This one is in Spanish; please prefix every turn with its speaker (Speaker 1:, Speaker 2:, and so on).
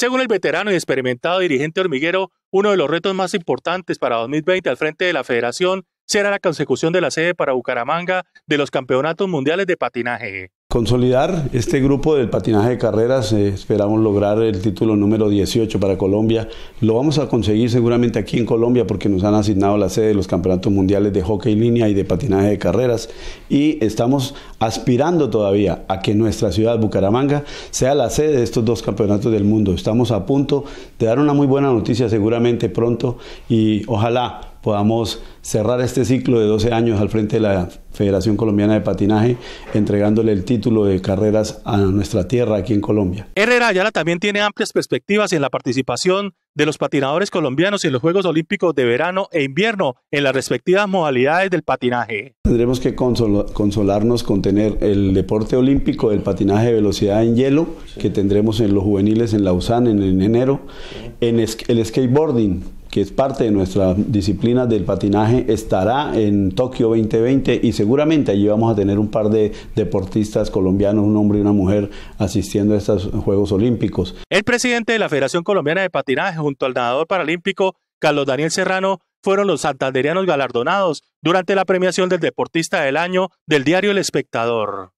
Speaker 1: Según el veterano y experimentado dirigente hormiguero, uno de los retos más importantes para 2020 al frente de la federación será la consecución de la sede para Bucaramanga de los campeonatos mundiales de patinaje.
Speaker 2: Consolidar este grupo del patinaje de carreras, eh, esperamos lograr el título número 18 para Colombia. Lo vamos a conseguir seguramente aquí en Colombia porque nos han asignado la sede de los campeonatos mundiales de hockey línea y de patinaje de carreras. Y estamos aspirando todavía a que nuestra ciudad, Bucaramanga, sea la sede de estos dos campeonatos del mundo. Estamos a punto de dar una muy buena noticia seguramente pronto y ojalá podamos cerrar este ciclo de 12 años al frente de la Federación Colombiana de Patinaje, entregándole el título de carreras a nuestra tierra aquí en Colombia.
Speaker 1: Herrera Ayala también tiene amplias perspectivas en la participación de los patinadores colombianos en los Juegos Olímpicos de verano e invierno en las respectivas modalidades del patinaje.
Speaker 2: Tendremos que consolarnos con tener el deporte olímpico del patinaje de velocidad en hielo, que tendremos en los juveniles en Lausanne en enero, en el skateboarding que es parte de nuestra disciplina del patinaje, estará en Tokio 2020 y seguramente allí vamos a tener un par de deportistas colombianos, un hombre y una mujer, asistiendo a estos Juegos Olímpicos.
Speaker 1: El presidente de la Federación Colombiana de Patinaje junto al nadador paralímpico Carlos Daniel Serrano fueron los santanderianos galardonados durante la premiación del Deportista del Año del diario El Espectador.